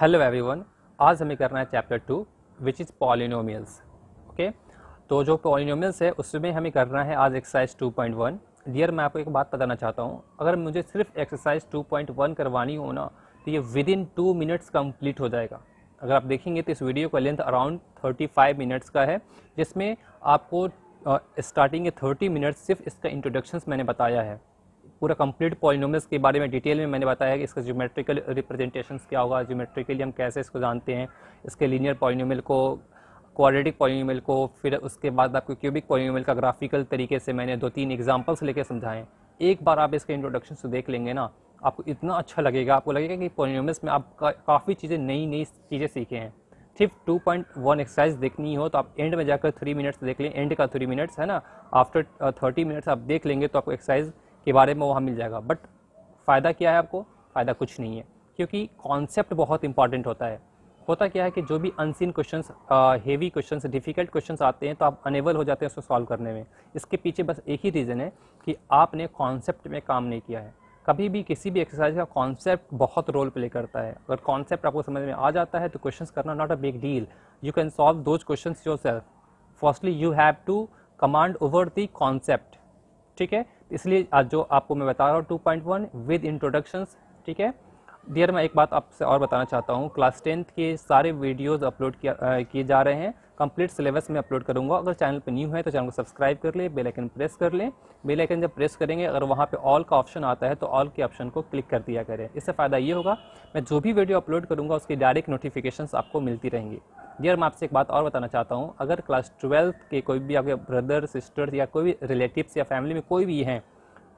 hello everyone आज हमें करना है chapter two which is polynomials okay तो जो पॉलिनोमियल्स है उसमें हमें करना है आज एक्सरसाइज 2.1 डियर मैं आपको एक बात बताना चाहता हूँ अगर मुझे सिर्फ एक्सरसाइज 2.1 करवानी हो ना तो ये with in two minutes complete हो जाएगा अगर आप देखेंगे तो इस वीडियो का लेंथ अराउंड फाइव मिनट्स का है जिसमें आपको स्टार्टिंग के थर्टी मिनट्स सिर्फ इसका इंट्रोडक्शन मैंने बताया है पूरा कंप्लीट पॉलिनोमल्स के बारे में डिटेल में मैंने बताया कि इसका ज्योमेट्रिकल रिप्रेजेंटेशन क्या होगा ज्योमेट्रिकली हम कैसे इसको जानते हैं इसके लीनियर पॉलिनोमल को क्वाड्रेटिक पॉलिनोमल को फिर उसके बाद आपको क्यूबिक पॉलिनोमल का ग्राफिकल तरीके से मैंने दो तीन एग्जाम्पल्स लेके समझाएं एक बार आप इसके इंट्रोडक्शन से देख लेंगे ना आपको इतना अच्छा लगेगा आपको लगेगा कि पॉलिनोमल्स में आप काफ़ी चीज़ें नई नई चीज़ें सीखे हैं सिर्फ 2.1 एक्सरसाइज देखनी हो तो आप एंड में जाकर थ्री मिनट्स देख लें एंड का थ्री मिनट्स है ना आफ्टर थर्टी मिनट्स आप देख लेंगे तो आपको एक्सरसाइज के बारे में वहाँ मिल जाएगा बट फ़ायदा क्या है आपको फ़ायदा कुछ नहीं है क्योंकि कॉन्सेप्ट बहुत इंपॉर्टेंट होता है होता क्या है कि जो भी unseen question heavy question difficult question आते हैं तो आप अनेबल हो जाते हैं उसको सॉल्व करने में इसके पीछे बस एक ही रीज़न है कि आपने कॉन्सेप्ट में काम नहीं किया है कभी भी किसी भी एक्सरसाइज का कॉन्सेप्ट बहुत रोल प्ले करता है अगर कॉन्सेप्ट आपको समझ में आ जाता है तो क्वेश्चन करना not a big deal you can solve those question yourself firstly you have to command over the concept ठीक है इसलिए आज जो आपको मैं बता रहा हूँ two point one with introductions ठीक है डियर मैं एक बात आपसे और बताना चाहता हूँ क्लास टेंथ के सारे वीडियोज़ अपलोड किए जा रहे हैं कंप्लीट सिलेबस में अपलोड करूँगा अगर चैनल पर न्यू है तो चैनल को सब्सक्राइब कर लें बेलाइकन प्रेस कर लें बेलाइकन जब प्रेस करेंगे अगर वहाँ पर ऑल का ऑप्शन आता है तो ऑल के ऑप्शन को क्लिक कर दिया करें इससे फ़ायदा ये होगा मैं जो भी वीडियो अपलोड करूँगा उसकी डायरेक्ट नोटिफिकेशन आपको मिलती रहेंगी डियर मैं आपसे एक बात और बताना चाहता हूँ अगर क्लास ट्वेल्थ के कोई भी आपके ब्रदर सिस्टर्स या कोई भी रिलेटिव्स या फैमिली में कोई भी हैं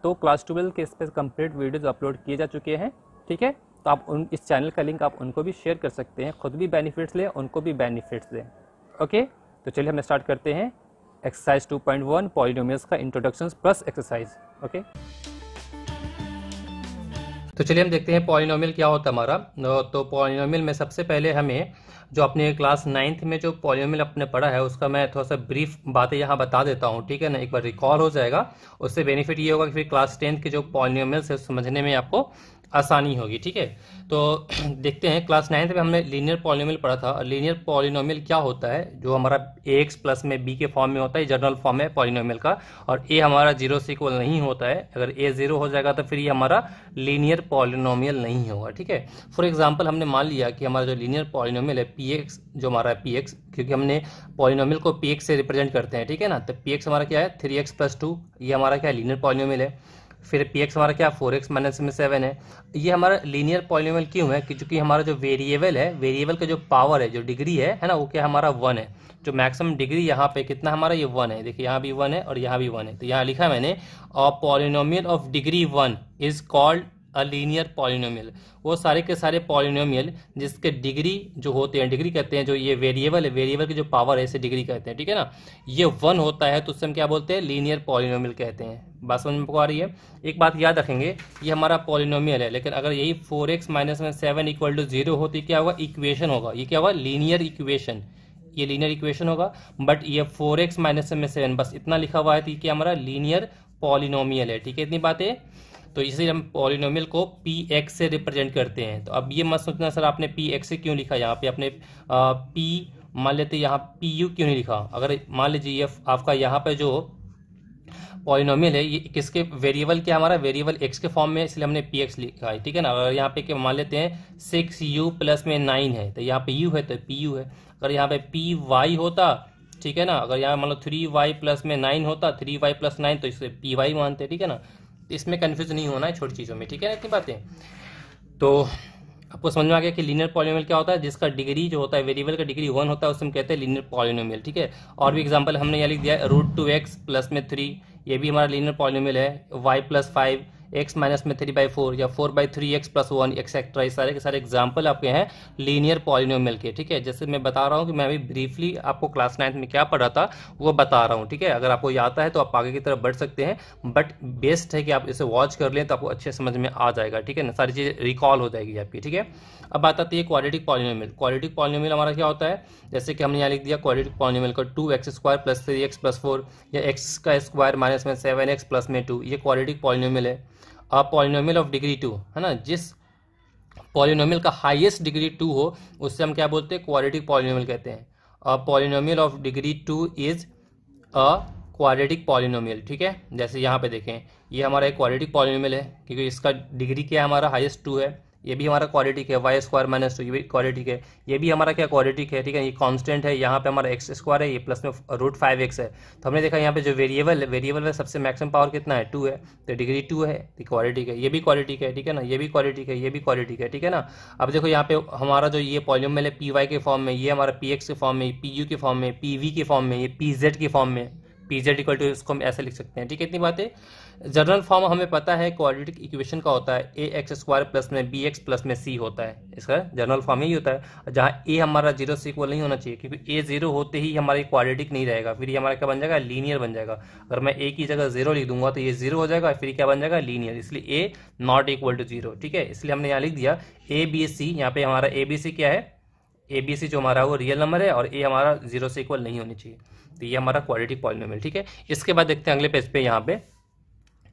तो क्लास ट्वेल्थ के इस पर कंप्लीट वीडियोज़ अपलोड किए जा चुके हैं ठीक है तो आप उन इस चैनल का लिंक आप उनको भी शेयर कर सकते हैं खुद भी बेनिफिट्स लें उनको भी बेनिफिट्स दें ओके तो चलिए हम स्टार्ट करते हैं एक्सरसाइज 2.1 पॉइंट पॉलिनोमियल्स का इंट्रोडक्शन प्लस एक्सरसाइज ओके तो चलिए हम देखते हैं पॉलिनोमियल क्या होता है हमारा तो पॉलिनोमियल में सबसे पहले हमें जो अपने क्लास नाइन्थ में जो पॉलिनोमियल अपने पढ़ा है उसका मैं थोड़ा सा ब्रीफ बातें यहाँ बता देता हूँ ठीक है ना एक बार रिकॉल हो जाएगा उससे बेनिफिट ये होगा कि फिर क्लास टेंथ के जो पॉलिनोमियल्स है समझने में आपको आसानी होगी ठीक है तो देखते हैं क्लास नाइन्थ में हमने लीनियर पॉलिनोमियल पढ़ा था और लीनियर पॉलिनोमियल क्या होता है जो हमारा ए एक्स प्लस में बी के फॉर्म में होता है जनरल फॉर्म है पॉलिनोमियल का और ए हमारा जीरो से इक्वल नहीं होता है अगर ए जीरो हो जाएगा तो फिर ये हमारा लीनियर पॉलिनोमियल नहीं होगा ठीक है फॉर एग्जाम्पल हमने मान लिया कि हमारा जो लीनियर पॉलिनोमियल है पी एक्स जो हमारा है पी एक्स क्योंकि हमने पॉलिनोमियल को पी एक्स से रिप्रेजेंट करते हैं ठीक है ना तो पी एक्स हमारा क्या है थ्री एक्स प्लस टू ये हमारा क्या है लीनियर पॉलिनोमियल है फिर पी एक्स हमारा क्या फोर एक्स माइनस में सेवन है ये हमारा लीनियर पॉलिनोमियल क्यों है क्योंकि हमारा जो वेरिएबल है वेरिएबल का जो पावर है जो डिग्री है है ना वो क्या हमारा वन है जो मैक्सिमम डिग्री यहाँ पे कितना हमारा ये वन है देखिए यहाँ भी वन है और यहाँ भी वन है तो यहाँ लिखा मैंने polynomial of degree one is called a linear polynomial वो सारे के सारे पॉलिनोमियल जिसके डिग्री जो होते हैं डिग्री कहते हैं जो ये वेरिएबल है वेरिएबल की जो पावर है इसे डिग्री कहते हैं ठीक है ना ये वन होता है तो उससे हम क्या बोलते हैं लीनियर पॉलिनोमियल कहते हैं बात समझ में आ रही है एक बात याद रखेंगे ये हमारा पॉलिनोमियल है लेकिन अगर यही फोर एक्स माइनस में सेवन इक्वल टू जीरो हो तो क्या होगा इक्वेशन होगा ये क्या होगा लीनियर इक्वेशन ये लीनियर इक्वेशन होगा बट ये फोर एक्स माइनस में सेवन बस इतना लिखा हुआ है तो ये हमारा लीनियर पॉलिनोमियल है ठीक है इतनी बात है तो इसे हम पॉलिनोमियल को पी एक्स से रिप्रेजेंट करते हैं तो अब ये मत सोचना सर आपने पी एक्स से क्यों लिखा यहाँ पे आपने पी मान लेते यहाँ पी यू क्यों नहीं लिखा अगर मान लीजिए ये आपका यहाँ पे जो पॉलिनोमियल है ये किसके वेरिएबल क्या हमारा वेरिएबल एक्स के फॉर्म में इसलिए हमने पी एक्स लिखा है ठीक है ना अगर यहाँ पे मान लेते हैं सिक्स यू प्लस में नाइन है तो यहाँ पे यू है तो पी यू है अगर यहाँ पे पी वाई होता ठीक है ना अगर यहाँ मान लो थ्री वाई प्लस में नाइन होता थ्री वाई प्लस नाइन तो इसे पी वाई मानते हैं ठीक है ना इसमें कन्फ्यूज नहीं होना है छोटी चीज़ों में ठीक है इतनी बातें तो आपको समझ में आ गया कि लीनियर पॉलिनोमियल क्या होता है जिसका डिग्री जो होता है वेरिएबल का डिग्री वन होता है उसमें कहते हैं लीनियर पॉलिनोमियल ठीक है और भी एग्जांपल हमने यहाँ लिख दिया है रूट टू एक्स प्लस में थ्री ये भी हमारा लीनियर पॉलिनोमियल है y plus five x minus में थ्री बाई फोर या four by three x plus one etcetera ये सारे के सारे एग्जाम्पल आपके हैं लीनियर पॉलिनोमल के ठीक है जैसे मैं बता रहा हूँ कि मैं अभी ब्रीफली आपको क्लास नाइन्थ में क्या पढ़ा था वो बता रहा हूँ ठीक है अगर आपको याद है तो आप आगे की तरफ बढ़ सकते हैं बट बेस्ट है कि आप इसे वॉच कर लें तो आपको अच्छे समझ में आ जाएगा ठीक है ना सारी चीज़ रिकॉल हो जाएगी आपकी ठीक है अब बात आती है क्वालिटिक पॉलिनोमल क्वालिटिक पॉलिनोमल हमारा क्या होता है जैसे कि हमने यहाँ लिख दिया क्वालिटिक पॉलिनोमियल का two x square plus three x plus four या एक्स का स्क्वायर माइनस में सेवन एक्स प्लस में टू ये क्वालिटिक पॉलिनोमल है a polynomial of degree two है ना जिस पॉलिनोमियल का हाईएस्ट डिग्री टू हो उससे हम क्या बोलते हैं क्वाड्रेटिक पॉलिनोमियल कहते हैं a polynomial of degree two is a quadratic polynomial ठीक है जैसे यहाँ पे देखें ये हमारा एक क्वाड्रेटिक पॉलिनोमियल है क्योंकि इसका डिग्री क्या है हमारा हाईएस्ट टू है ये भी हमारा क्वालिटी है वाई स्क्वायर माइनस टू ये भी क्वालिटी है ये भी हमारा क्या क्वालिटी है ठीक है ये कांस्टेंट है यहाँ पे हमारा एक्स स्क्वायर है ये प्लस में रूट फाइव एक्स है तो हमने देखा यहाँ पे जो वेरिएबल है वेरिएबल में सबसे मैक्सिमम पावर कितना है टू है तो डिग्री टू है तो क्वालिटी है ये भी क्वालिटी है ठीक है ना ये भी क्वालिटी है ये भी क्वालिटी है ठीक है ना अब देखो यहाँ पे हमारा जो ये पॉल्यूम मेल है पी वाई के फॉर्म में ये हमारा पी एक्स के फॉर्म में पी यू के फॉर्म में पी वी के फॉर्म में ये पी जेड के फॉर्म में पी जेड इक्वल टू इसको हम ऐसे लिख सकते हैं ठीक है इतनी बात है जनरल फॉर्म हमें पता है क्वाड्रेटिक इक्वेशन का होता है ए एक्स स्क्वायर प्लस में बी एक्स प्लस में सी होता है इसका जनरल फॉर्म यही होता है जहाँ ए हमारा जीरो से इक्वल नहीं होना चाहिए क्योंकि ए जीरो होते ही हमारा क्वाड्रेटिक नहीं रहेगा फिर ये हमारा क्या बन जाएगा लीनियर बन जाएगा अगर मैं ए की जगह जीरो लिख दूंगा तो ये जीरो हो जाएगा फिर क्या बन जाएगा लीनियर इसलिए a not equal to zero ठीक है इसलिए हमने यहाँ लिख दिया ए बी सी यहाँ पे हमारा ए बी सी क्या है ए बी सी जो हमारा वो रियल नंबर है और ए हमारा जीरो से इक्वल नहीं होनी चाहिए तो ये हमारा क्वालिटी पॉलिनोमियल ठीक है इसके बाद देखते हैं अगले पेज पे यहाँ पे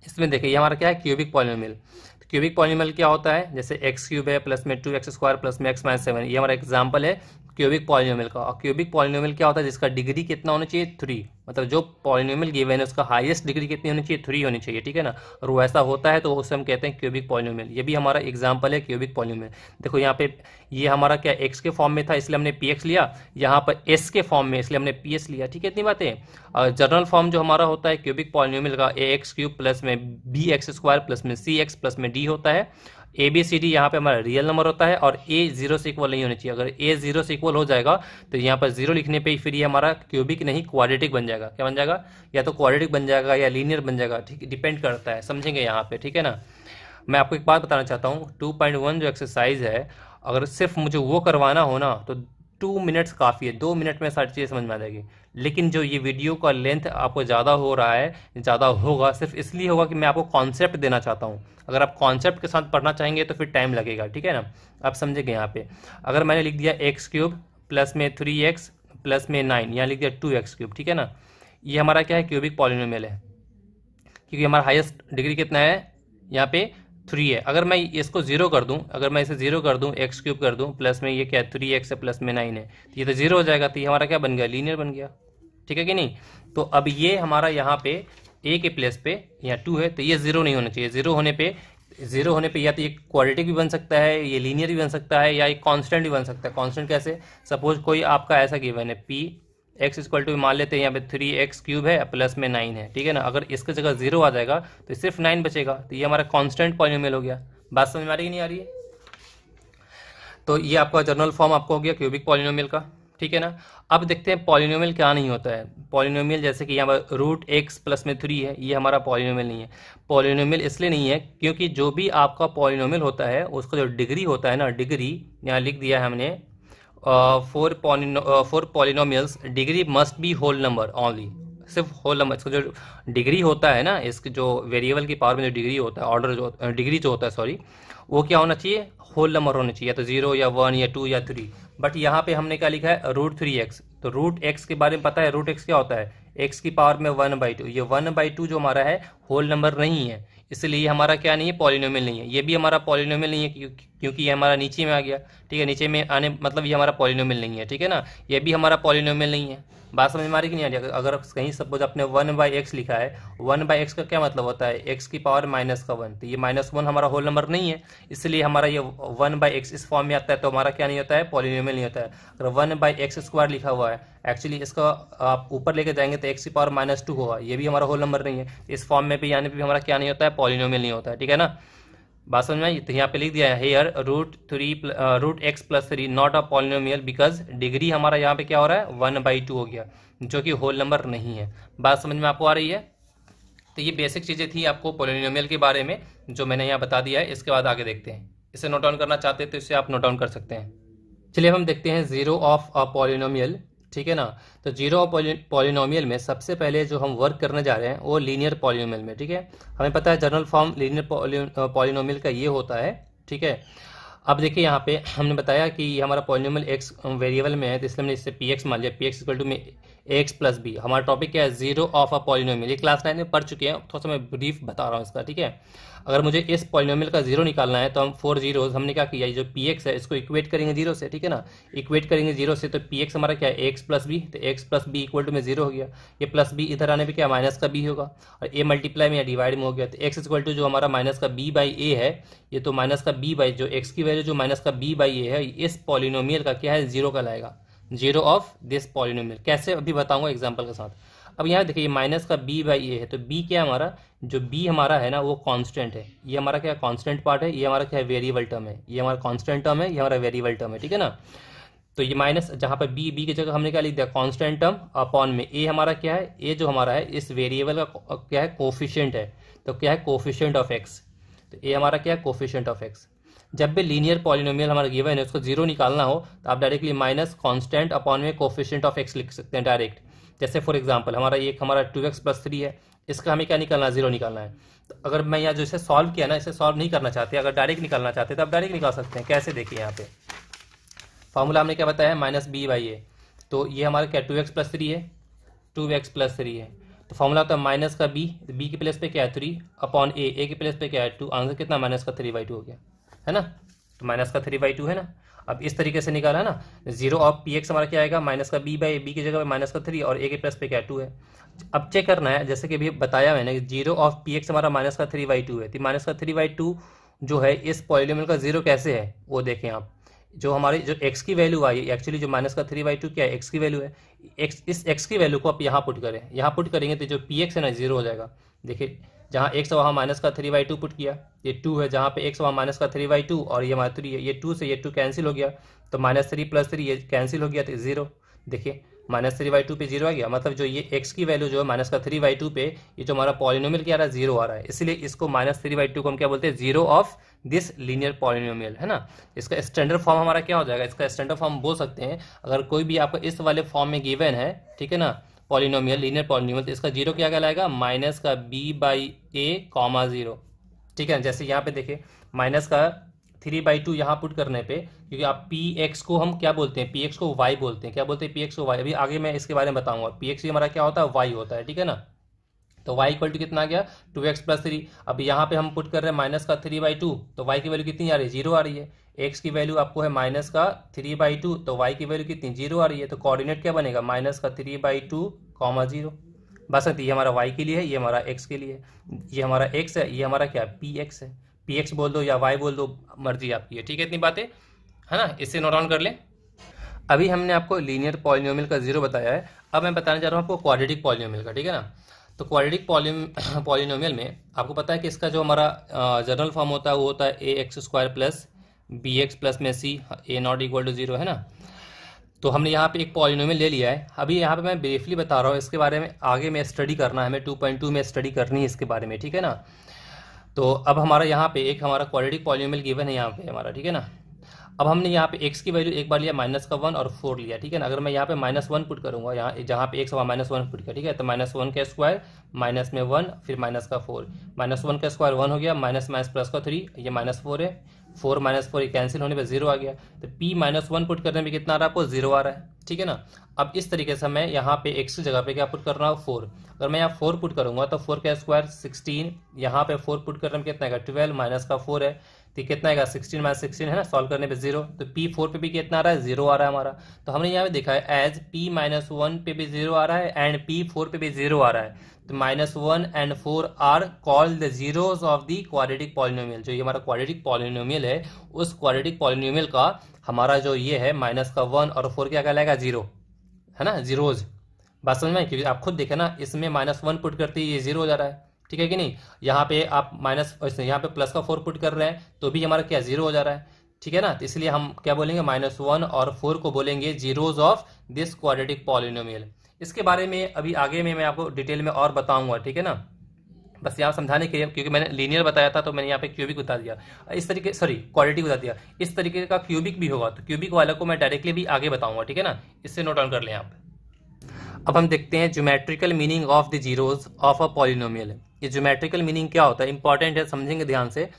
इसमें देखिए ये हमारा क्या है क्यूबिक पॉलिनोमियल तो क्यूबिक पॉलिनोमियल क्या होता है जैसे एक्स क्यूब है प्लस में टू एक्स स्क्वायर प्लस में एक्स माइनस सेवन ये हमारा एग्जाम्पल है क्यूबिक पॉलिनोमियल का और क्यूबिक पॉलिनोमियल क्या होता है जिसका डिग्री कितना होना चाहिए थ्री मतलब जो पॉलिनोमियल गिवन है उसका हाईएस्ट डिग्री कितनी होनी चाहिए थ्री होनी चाहिए ठीक है ना और वो ऐसा होता है तो उसे हम कहते हैं क्यूबिक पॉलिनोमियल ये भी हमारा एग्जाम्पल है क्यूबिक पॉलिनोमियल देखो यहाँ पे ये हमारा क्या एक्स के फॉर्म में था इसलिए हमने पी लिया यहाँ पर एस के फॉर्म में इसलिए हमने पी लिया ठीक है इतनी बातें और जनरल फॉर्म जो हमारा होता है क्यूबिक पॉलिनोमियल का ए एक्स क्यूब प्लस में बी एक्स स्क्वायर प्लस में सी एक्स प्लस में डी होता है ए बी सी डी यहाँ पे हमारा रियल नंबर होता है और ए जीरो से इक्वल नहीं होना चाहिए अगर ए जीरो से इक्वल हो जाएगा तो यहाँ पर जीरो लिखने पे फिर ये हमारा क्यूबिक नहीं क्वाड्रेटिक बन जाएगा क्या बन जाएगा या तो क्वाड्रेटिक बन जाएगा या लीनियर बन जाएगा ठीक डिपेंड करता है समझेंगे यहाँ पे ठीक है ना मैं आपको एक बात बताना चाहता हूँ टू पॉइंट वन जो एक्सरसाइज है अगर सिर्फ मुझे वो करवाना हो ना तो टू मिनट्स काफ़ी है दो मिनट में सारी चीज़ें समझ में आ जाएगी लेकिन जो ये वीडियो का लेंथ आपको ज़्यादा हो रहा है ज़्यादा होगा सिर्फ इसलिए होगा कि मैं आपको कॉन्सेप्ट देना चाहता हूँ अगर आप कॉन्सेप्ट के साथ पढ़ना चाहेंगे तो फिर टाइम लगेगा ठीक है ना आप समझेंगे यहाँ पे अगर मैंने लिख दिया एक्स क्यूब प्लस में थ्री एक्स प्लस में नाइन यहाँ लिख दिया टू एक्स क्यूब ठीक है ना ये हमारा क्या है क्यूबिक पॉलिनोमियल है क्योंकि हमारा हाइस्ट डिग्री कितना है यहाँ पे थ्री है अगर मैं इसको जीरो कर दूं अगर मैं इसे जीरो कर दूं एक्स क्यूब कर दूं प्लस में ये क्या है थ्री एक्स है प्लस में नाइन है तो ये तो जीरो हो जाएगा तो ये हमारा क्या बन गया लीनियर बन गया ठीक है कि नहीं तो अब ये हमारा यहाँ पे ए के प्लेस पे यहाँ टू है तो ये जीरो नहीं होना चाहिए जीरो होने पे जीरो होने पे या तो ये क्वालिटी भी बन सकता है ये लीनियर भी बन सकता है या एक कॉन्स्टेंट भी बन सकता है कॉन्स्टेंट कैसे सपोज कोई आपका ऐसा गिवन है पी एक्स इक्वल टू मान लेते हैं यहाँ पे थ्री एक्स क्यूब है प्लस में नाइन है ठीक है ना अगर इसका जगह जीरो आ जाएगा तो सिर्फ नाइन बचेगा तो ये हमारा कॉन्स्टेंट पॉलिनोमियल हो गया बात समझ में आ रही नहीं आ रही है तो ये आपका जनरल फॉर्म आपको हो गया क्यूबिक पॉलिनोमियल का ठीक है ना अब देखते हैं पॉलिनोमियल क्या नहीं होता है पॉलिनोमियल जैसे कि यहाँ पर रूट एक्स प्लस में थ्री है ये हमारा पॉलिनोमियल नहीं है पॉलिनोमियल इसलिए नहीं है क्योंकि जो भी आपका पॉलिनोमियल होता है उसका जो डिग्री होता है ना डिग्री यहाँ लिख दिया है हमने four four polynomials degree must be whole number only सिर्फ होल नंबर इसका जो डिग्री होता है ना इसके जो वेरिएबल की पावर में जो डिग्री होता है ऑर्डर जो डिग्री जो होता है सॉरी वो क्या होना चाहिए होल नंबर होना चाहिए या तो जीरो या वन या टू या थ्री बट यहाँ पे हमने क्या लिखा है रूट थ्री एक्स तो रूट एक्स के बारे में पता है रूट एक्स क्या होता है एक्स की पावर में वन बाई टू ये वन बाई टू जो हमारा है होल नंबर नहीं है इसलिए हमारा क्या नहीं है पॉलिनोमल नहीं है ये भी हमारा पॉलिनोमल नहीं है क्योंकि ये हमारा नीचे में आ गया ठीक है नीचे में आने मतलब ये हमारा पॉलिनोमल नहीं है ठीक है ना ये भी हमारा पॉलिनोमल नहीं है बात समझ में आ रही कि नहीं आ रही अगर कहीं सपोज आपने वन बाई एक्स लिखा है वन बाई एक्स का क्या मतलब होता है एक्स की पावर माइनस का वन तो ये माइनस वन हमारा होल नंबर नहीं है इसलिए हमारा ये वन बाई एक्स इस फॉर्म में आता है तो हमारा क्या नहीं होता है पॉलिनोमियल नहीं होता है अगर वन बाई एक्स स्क्वायर लिखा हुआ है एक्चुअली इसका आप ऊपर लेके जाएंगे तो एक्स की पावर माइनस टू होगा ये भी हमारा होल नंबर नहीं है इस फॉर्म में भी यानी भी हमारा क्या नहीं होता है पॉलिनोमियल नहीं होता है ठीक है ना बात समझ में तो यहाँ पे लिख दिया है here root three root x plus three not a polynomial because degree हमारा यहाँ पे क्या हो रहा है वन बाई टू हो गया जो कि होल नंबर नहीं है बात समझ में आपको आ रही है तो ये बेसिक चीज़ें थी आपको पॉलिनोमियल के बारे में जो मैंने यहाँ बता दिया है इसके बाद आगे देखते हैं इसे नोट डाउन करना चाहते हैं तो इसे आप नोट डाउन कर सकते हैं चलिए हम देखते हैं जीरो ऑफ अ पॉलिनोमियल ठीक है ना तो जीरो पॉलिनोमियल में सबसे पहले जो हम वर्क करने जा रहे हैं वो लीनियर पॉलिनोमियल में ठीक है हमें पता है जनरल फॉर्म लीनियर पॉलिनोमियल का ये होता है ठीक है अब देखिए यहाँ पे हमने बताया कि हमारा पॉलिनोमियल एक्स वेरिएबल में है तो इसलिए हमने इससे पी एक्स मान लिया पी एक्स इक्वल टू में एक्स प्लस बी हमारा टॉपिक क्या है जीरो ऑफ अ पॉलिनोमियल ये क्लास नाइन में पढ़ चुके हैं थोड़ा सा मैं ब्रीफ बता रहा हूँ इसका ठीक है अगर मुझे इस पॉलिनोमियल का जीरो निकालना है तो हम फोर जीरो हमने क्या किया जो पी है इसको इक्वेट करेंगे जीरो से ठीक है ना इक्वेट करेंगे जीरो से तो पी एक्स हमारा क्या है एक्स प्लस बी तो x plus b equal to में जीरो हो गया ये प्लस बी इधर आने पे क्या माइनस का बी होगा और ए मल्टीप्लाई में या डिवाइड में हो गया तो एक्स इक्वल टू जो हमारा माइनस का बी बाई ए है ये तो माइनस का बी बाई जो एक्स की वैल्यू जो माइनस का बी बाई ए है इस पॉलिनोमियल का क्या है जीरो का लाएगा जीरो ऑफ दिस पॉलिनोमियल कैसे अभी बताऊंगा एग्जाम्पल के साथ अब यहाँ देखिए माइनस का बी बाई ए है तो बी क्या हमारा जो बी हमारा है ना वो कांस्टेंट है ये हमारा क्या कांस्टेंट पार्ट है ये हमारा क्या वेरिएबल टर्म है ये हमारा कांस्टेंट टर्म है ये हमारा वेरिएबल टर्म है ठीक है ना तो ये माइनस जहाँ पर बी बी की जगह हमने क्या लिख दिया कॉन्स्टेंट टर्म अपॉन में ए हमारा क्या है ए जो हमारा है इस वेरिएबल का क्या है कोफिशियंट है तो क्या है कोफिशियंट ऑफ एक्स तो ए हमारा क्या है कोफिशियंट ऑफ एक्स जब भी लीनियर पॉलिनोमियल हमारा गिवन है उसको जीरो निकालना हो तो आप डायरेक्टली माइनस कांस्टेंट अपॉन में कोफिशियंट ऑफ एक्स लिख सकते हैं डायरेक्ट जैसे फॉर एग्जाम्पल हमारा ये हमारा टू एक्स प्लस थ्री है इसका हमें क्या निकालना है जीरो निकालना है तो अगर मैं यहाँ जो इसे सॉल्व किया ना इसे सॉल्व नहीं करना चाहते अगर डायरेक्ट निकालना चाहते तो आप डायरेक्ट निकाल सकते हैं कैसे देखिए यहाँ पे फार्मूला हमने क्या बताया माइनस बी बाई ए तो ये हमारा क्या टू एक्स प्लस थ्री है टू एक्स प्लस थ्री है तो फॉर्मूला होता है माइनस का बी बी के प्लेस पे क्या है थ्री अपॉन ए ए के प्लेस पे क्या है टू आंसर कितना माइनस का थ्री बाई टू हो गया है ना तो माइनस का थ्री बाई टू है ना अब इस तरीके से निकाला ना जीरो ऑफ पी एक्स हमारा क्या आएगा माइनस का बी बाई बी की जगह पर माइनस का थ्री और ए के प्लस पे क्या टू है अब चेक करना है जैसे कि अभी बताया मैंने जीरो ऑफ पी एक्स हमारा माइनस का थ्री बाई टू है तो माइनस का थ्री बाई टू जो है इस पॉलिनोमियल का जीरो कैसे है वो देखें आप जो हमारे जो एक्स की वैल्यू आई एक्चुअली जो माइनस का थ्री बाई टू क्या है एक्स की वैल्यू है एक्स इस एक्स की वैल्यू को आप यहाँ पुट करें यहाँ पुट करेंगे तो जो पी एक्स है ना जीरो हो जाएगा देखिए जहाँ एक्स वहाँ माइनस का थ्री बाई टू पुट किया ये टू है जहाँ पे एक्स वहाँ माइनस का थ्री बाई टू और ये हमारा थ्री है ये टू से ये टू कैंसिल हो गया तो माइनस थ्री प्लस थ्री ये कैंसिल हो गया तो जीरो देखिए माइनस थ्री बाई टू पे जीरो आ गया मतलब जो ये एक्स की वैल्यू जो है माइनस का थ्री बाई टू पे ये जो हमारा पॉलिनोमियल क्या आ रहा है जीरो आ रहा है इसलिए इसको माइनस थ्री बाई टू को हम क्या बोलते हैं zero of this linear polynomial है ना इसका स्टैंडर्ड फॉर्म हमारा क्या हो जाएगा इसका स्टैंडर्ड फॉर्म बोल सकते हैं अगर कोई भी आपका इस वाले फॉर्म में गिवन है ठीक है ना पॉलिनोमियल लीनियर पॉलिनोमियल तो इसका जीरो क्या कहलाएगा माइनस का b by a comma zero ठीक है जैसे यहाँ पे देखिए माइनस का थ्री बाई टू यहाँ पुट करने पे क्योंकि आप पी एक्स को हम क्या बोलते हैं पी एक्स को वाई बोलते हैं क्या बोलते हैं पी एक्स को वाई अभी आगे मैं इसके बारे में बताऊंगा पी एक्स हमारा क्या होता है वाई होता है ठीक है ना तो y इक्वल टू कितना आ गया टू एक्स प्लस थ्री अब यहाँ पे हम पुट कर रहे हैं माइनस का थ्री बाई टू तो y की वैल्यू कितनी आ रही है जीरो आ रही है x की वैल्यू आपको है माइनस का थ्री बाई टू तो y की वैल्यू कितनी जीरो आ रही है तो कोऑर्डिनेट क्या बनेगा माइनस का three by two comma zero बस सकती ये हमारा y के लिए है ये हमारा x के लिए है ये हमारा x है ये हमारा क्या पी एक्स है पी एक्स बोल दो या वाई बोल दो मर्जी आपकी है ठीक है इतनी बातें है ना इससे नोट ऑन कर लें अभी हमने आपको लीनियर पॉलिनोमियल का जीरो बताया है अब मैं बताने जा रहा हूँ आपको क्वाड्रेटिक पॉलिनोमियल का ठीक है ना तो क्वाड्रेटिक पॉलिन पॉलिनोमियल में आपको पता है कि इसका जो हमारा जनरल फॉर्म होता है वो होता है a x square plus b x plus में c a not equal to zero है ना तो हमने यहाँ पे एक पॉलिनोमियल ले लिया है अभी यहाँ पे मैं ब्रीफली बता रहा हूँ इसके बारे में आगे में स्टडी करना है हमें टू पॉइंट टू में स्टडी करनी है इसके बारे में ठीक है ना तो अब हमारा यहाँ पे एक हमारा क्वालिटिक पॉलिनोमियल गिवन है यहाँ पे हमारा ठीक है ना अब हमने यहाँ पे x की वैल्यू एक बार लिया माइनस का वन और फोर लिया ठीक है ना अगर मैं यहाँ पे माइनस वन पुट करूंगा यहाँ जहाँ पे एक सवा माइनस वन पुट किया ठीक है तो माइनस वन का स्क्वायर माइनस में वन फिर माइनस का फोर माइनस वन का स्क्वायर वन हो गया माइनस माइनस प्लस का थ्री ये माइनस फोर है फोर माइनस फोर कैंसिल होने पर जीरो आ गया तो पी माइनस वन पुट करने में कितना आ रहा है आपको जीरो आ रहा है ठीक है ना अब इस तरीके से मैं यहाँ पे एक्स की जगह पे क्या पुट कर रहा हूँ फोर अगर मैं यहाँ फोर पुट करूंगा तो फोर का स्क्वायर सिक्सटीन यहाँ पे फोर पुट करने में कितना आएगा ट्वेल्व माइनस का फोर है तो कितना आएगा सिक्सटीन माइनस सिक्सटीन है ना सॉल्व करने पे जीरो तो पी फोर पे भी कितना आ रहा है जीरो आ रहा है हमारा तो हमने यहाँ पे देखा है एज पी माइनस वन पे भी जीरो आ रहा है एंड पी फोर पे भी जीरो आ रहा है minus one and four are called the zeros of the quadratic polynomial जो ये हमारा क्वाड्रेटिक पॉलिनोमियल है उस क्वाड्रेटिक पॉलिनोमियल का हमारा जो ये है माइनस का वन और फोर क्या कहलाएगा जीरो है ना जीरोज बात समझ में आप खुद देखें ना इसमें माइनस वन पुट करते ही ये जीरो हो जा रहा है ठीक है कि नहीं यहाँ पे आप माइनस यहाँ पे प्लस का फोर पुट कर रहे हैं तो भी हमारा क्या जीरो हो जा रहा है ठीक है ना तो इसलिए हम क्या बोलेंगे माइनस वन और फोर को बोलेंगे zeros of this quadratic polynomial इसके बारे में अभी आगे में मैं आपको डिटेल में और बताऊंगा ठीक है ना बस यहाँ समझाने के लिए क्योंकि मैंने लीनियर बताया था तो मैंने यहाँ पे क्यूबिक बता दिया इस तरीके सॉरी क्वालिटी बता दिया इस तरीके का क्यूबिक भी होगा तो क्यूबिक वाला को मैं डायरेक्टली भी आगे बताऊंगा ठीक है ना इससे नोट डाउन कर लें आप अब हम देखते हैं geometrical meaning of the zeros of a polynomial ये ज्योमेट्रिकल मीनिंग क्या होता है इंपॉर्टेंट है समझेंगे ध्यान से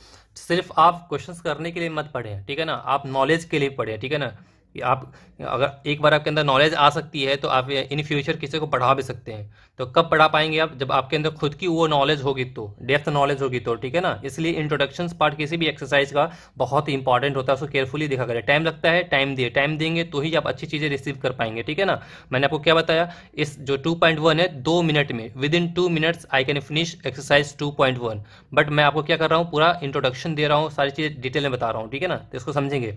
सिर्फ आप क्वेश्चन करने के लिए मत पढ़ें ठीक है ना आप नॉलेज के लिए पढ़ें ठीक है ना कि आप अगर एक बार आपके अंदर नॉलेज आ सकती है तो आप इन फ्यूचर किसी को पढ़ा भी सकते हैं तो कब पढ़ा पाएंगे आप जब आपके अंदर खुद की वो नॉलेज होगी तो डेप्थ नॉलेज होगी तो ठीक है ना इसलिए इंट्रोडक्शन पार्ट किसी भी एक्सरसाइज का बहुत ही इंपॉर्टेंट होता है उसको केयरफुली देखा करें टाइम लगता है टाइम दिए टाइम देंगे तो ही आप अच्छी चीज़ें रिसीव कर पाएंगे ठीक है ना मैंने आपको क्या बताया इस जो टू पॉइंट वन है दो मिनट में with in two minutes I can finish exercise two point one but मैं आपको क्या कर रहा हूँ पूरा इंट्रोडक्शन दे रहा हूँ सारी चीज़ें डिटेल में बता रहा हूँ ठीक है ना तो इसको समझेंगे